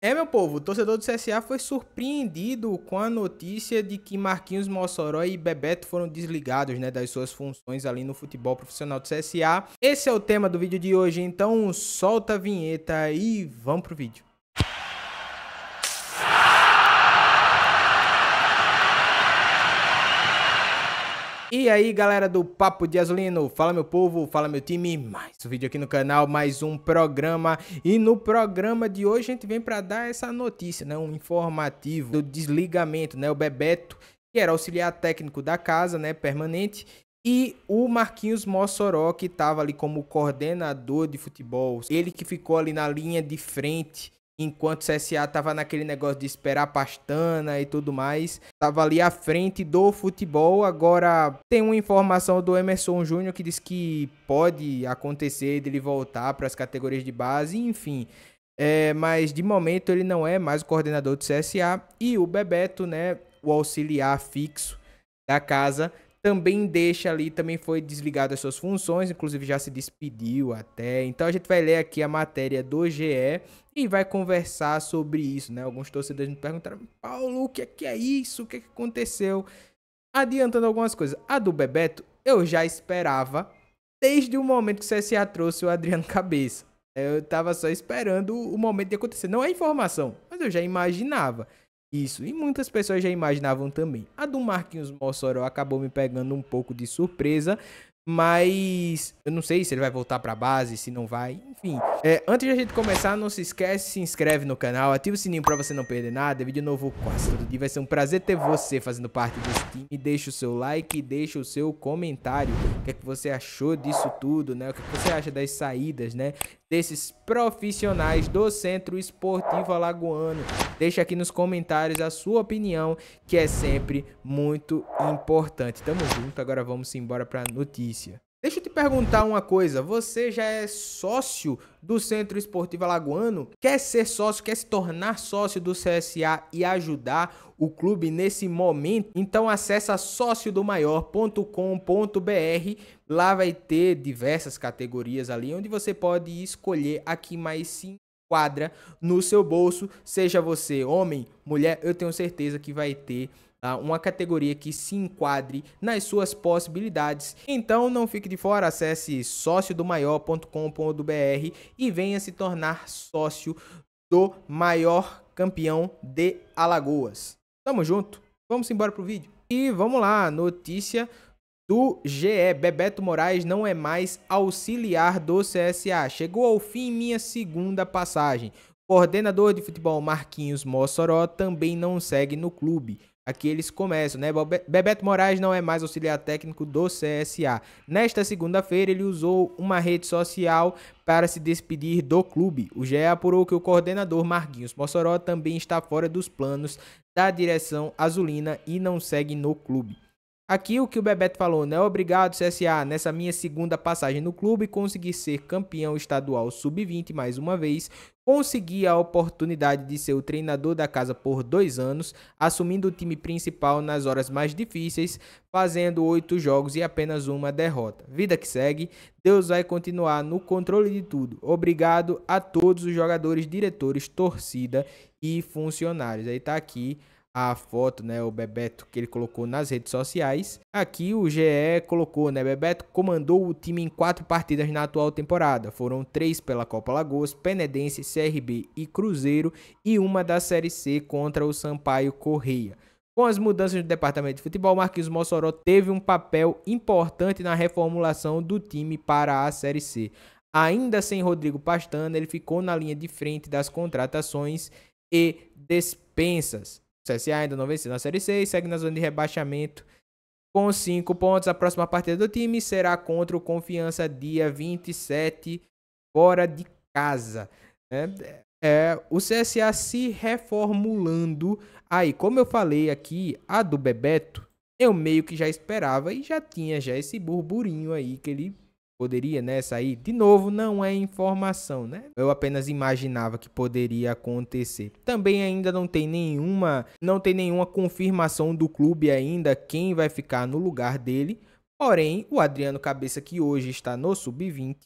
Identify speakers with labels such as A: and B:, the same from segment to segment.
A: É, meu povo, o torcedor do CSA foi surpreendido com a notícia de que Marquinhos Mossoró e Bebeto foram desligados né, das suas funções ali no futebol profissional do CSA. Esse é o tema do vídeo de hoje, então solta a vinheta e vamos pro vídeo. E aí galera do Papo de Azulino, fala meu povo, fala meu time, mais um vídeo aqui no canal, mais um programa E no programa de hoje a gente vem para dar essa notícia, né, um informativo do desligamento, né, o Bebeto Que era auxiliar técnico da casa, né, permanente e o Marquinhos Mossoró, que estava ali como coordenador de futebol, ele que ficou ali na linha de frente enquanto o CSA tava naquele negócio de esperar a pastana e tudo mais, tava ali à frente do futebol. Agora tem uma informação do Emerson Júnior que diz que pode acontecer dele voltar para as categorias de base, enfim. É, mas de momento ele não é mais o coordenador do CSA e o Bebeto, né, o auxiliar fixo da casa, também deixa ali, também foi desligado as suas funções, inclusive já se despediu até. Então a gente vai ler aqui a matéria do GE e vai conversar sobre isso, né? Alguns torcedores me perguntaram: "Paulo, o que é que é isso? O que, é que aconteceu?" Adiantando algumas coisas. A do Bebeto, eu já esperava desde o momento que o CSA trouxe o Adriano Cabeça. Eu tava só esperando o momento de acontecer. Não é informação, mas eu já imaginava. Isso, e muitas pessoas já imaginavam também. A do Marquinhos Mossoró acabou me pegando um pouco de surpresa, mas eu não sei se ele vai voltar pra base, se não vai, enfim. É, antes de a gente começar, não se esquece, se inscreve no canal, ativa o sininho pra você não perder nada. Vídeo novo quase todo dia. Vai ser um prazer ter você fazendo parte desse time. Deixa o seu like, deixa o seu comentário. O que é que você achou disso tudo, né? O que, é que você acha das saídas, né? Desses profissionais do Centro Esportivo Alagoano. Deixa aqui nos comentários a sua opinião, que é sempre muito importante. Tamo junto, agora vamos embora pra notícia notícia. Deixa eu te perguntar uma coisa. Você já é sócio do Centro Esportivo Alagoano? Quer ser sócio, quer se tornar sócio do CSA e ajudar o clube nesse momento? Então acessa sóciodomaior.com.br. Lá vai ter diversas categorias ali onde você pode escolher a que mais se enquadra no seu bolso. Seja você homem, mulher, eu tenho certeza que vai ter uma categoria que se enquadre nas suas possibilidades. Então não fique de fora, acesse sóciodomaior.com.br e venha se tornar sócio do maior campeão de Alagoas. Tamo junto, vamos embora pro vídeo. E vamos lá, notícia do GE. Bebeto Moraes não é mais auxiliar do CSA. Chegou ao fim minha segunda passagem. Coordenador de futebol Marquinhos Mossoró também não segue no clube. Aqui eles começam, né? Bebeto Moraes não é mais auxiliar técnico do CSA. Nesta segunda-feira, ele usou uma rede social para se despedir do clube. O GE apurou que o coordenador Marguinhos Mossoró também está fora dos planos da direção azulina e não segue no clube. Aqui o que o Bebeto falou, né? Obrigado, CSA. Nessa minha segunda passagem no clube, consegui ser campeão estadual sub-20 mais uma vez. Consegui a oportunidade de ser o treinador da casa por dois anos, assumindo o time principal nas horas mais difíceis, fazendo oito jogos e apenas uma derrota. Vida que segue, Deus vai continuar no controle de tudo. Obrigado a todos os jogadores, diretores, torcida e funcionários. Aí tá aqui a foto, né, o Bebeto que ele colocou nas redes sociais. Aqui o GE colocou, né, Bebeto comandou o time em quatro partidas na atual temporada. Foram três pela Copa Lagoas, Penedense, CRB e Cruzeiro e uma da Série C contra o Sampaio Correia. Com as mudanças do departamento de futebol, Marquinhos Mossoró teve um papel importante na reformulação do time para a Série C. Ainda sem Rodrigo Pastana, ele ficou na linha de frente das contratações e despensas. O CSA ainda não venceu na Série C segue na zona de rebaixamento com 5 pontos. A próxima partida do time será contra o Confiança, dia 27, fora de casa. É, é, o CSA se reformulando. Aí, como eu falei aqui, a do Bebeto, eu meio que já esperava e já tinha já esse burburinho aí que ele poderia né, sair. De novo, não é informação, né? Eu apenas imaginava que poderia acontecer. Também ainda não tem nenhuma, não tem nenhuma confirmação do clube ainda quem vai ficar no lugar dele. Porém, o Adriano Cabeça que hoje está no sub-20,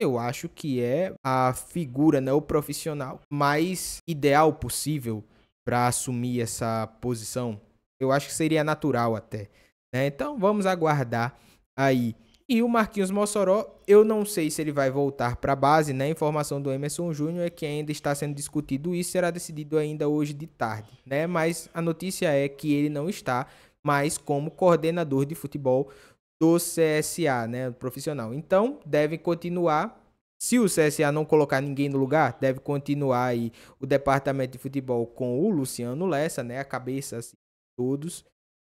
A: eu acho que é a figura, né, o profissional mais ideal possível para assumir essa posição. Eu acho que seria natural até. Né? Então vamos aguardar aí e o Marquinhos Mossoró, eu não sei se ele vai voltar para a base, né? A informação do Emerson Júnior é que ainda está sendo discutido isso, será decidido ainda hoje de tarde, né? Mas a notícia é que ele não está mais como coordenador de futebol do CSA, né, profissional. Então, deve continuar se o CSA não colocar ninguém no lugar, deve continuar aí o departamento de futebol com o Luciano Lessa, né, a cabeça assim, todos,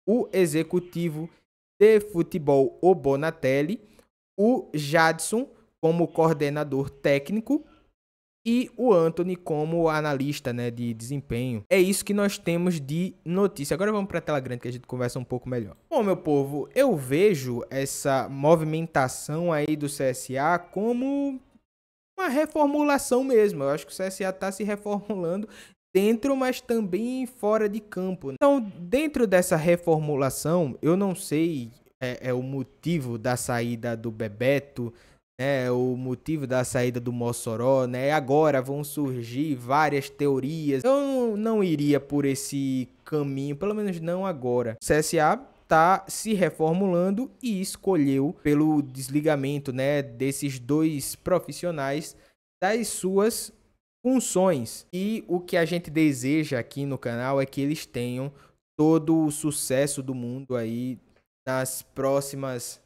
A: o executivo de futebol o Bonatelli, o Jadson como coordenador técnico e o Anthony como analista né, de desempenho. É isso que nós temos de notícia. Agora vamos para a tela grande que a gente conversa um pouco melhor. Bom, meu povo, eu vejo essa movimentação aí do CSA como uma reformulação mesmo. Eu acho que o CSA está se reformulando dentro, mas também fora de campo. Né? Então, dentro dessa reformulação, eu não sei é, é o motivo da saída do Bebeto, né, é o motivo da saída do Mossoró, né? É agora vão surgir várias teorias. Eu não, iria por esse caminho, pelo menos não agora. O CSA está se reformulando e escolheu pelo desligamento, né, desses dois profissionais das suas funções. E o que a gente deseja aqui no canal é que eles tenham todo o sucesso do mundo aí nas próximas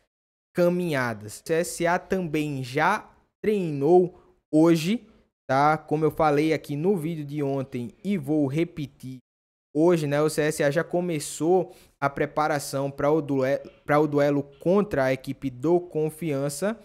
A: caminhadas. O CSA também já treinou hoje, tá? Como eu falei aqui no vídeo de ontem e vou repetir hoje, né? O CSA já começou a preparação para o, duelo, o duelo contra a equipe do Confiança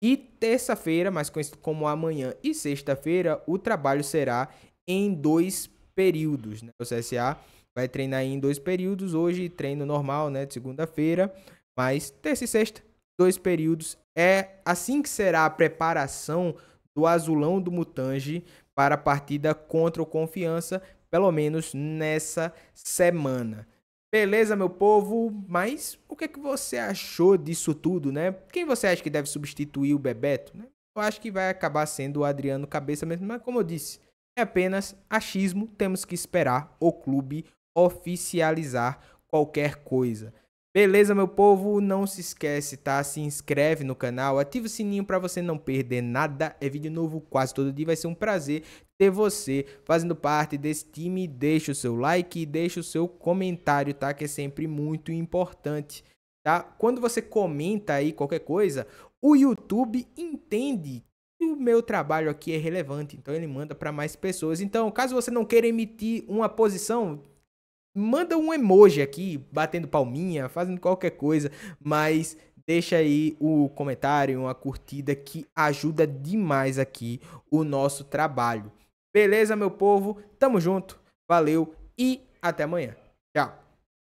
A: e terça-feira, mais conhecido como amanhã e sexta-feira, o trabalho será em dois períodos. Né? O CSA vai treinar em dois períodos. Hoje, treino normal, né? De segunda-feira. Mas terça e sexta, dois períodos. É assim que será a preparação do azulão do Mutange para a partida contra o Confiança, pelo menos nessa semana. Beleza, meu povo, mas o que é que você achou disso tudo, né? Quem você acha que deve substituir o Bebeto? Né? Eu acho que vai acabar sendo o Adriano Cabeça mesmo, mas como eu disse, é apenas achismo, temos que esperar o clube oficializar qualquer coisa. Beleza, meu povo? Não se esquece, tá? Se inscreve no canal, ativa o sininho para você não perder nada. É vídeo novo quase todo dia. Vai ser um prazer ter você fazendo parte desse time. Deixa o seu like e deixa o seu comentário, tá? Que é sempre muito importante, tá? Quando você comenta aí qualquer coisa, o YouTube entende que o meu trabalho aqui é relevante, então ele manda para mais pessoas. Então, caso você não queira emitir uma posição, manda um emoji aqui, batendo palminha, fazendo qualquer coisa, mas deixa aí o comentário, uma curtida que ajuda demais aqui o nosso trabalho. Beleza, meu povo? Tamo junto, valeu e até amanhã. Tchau.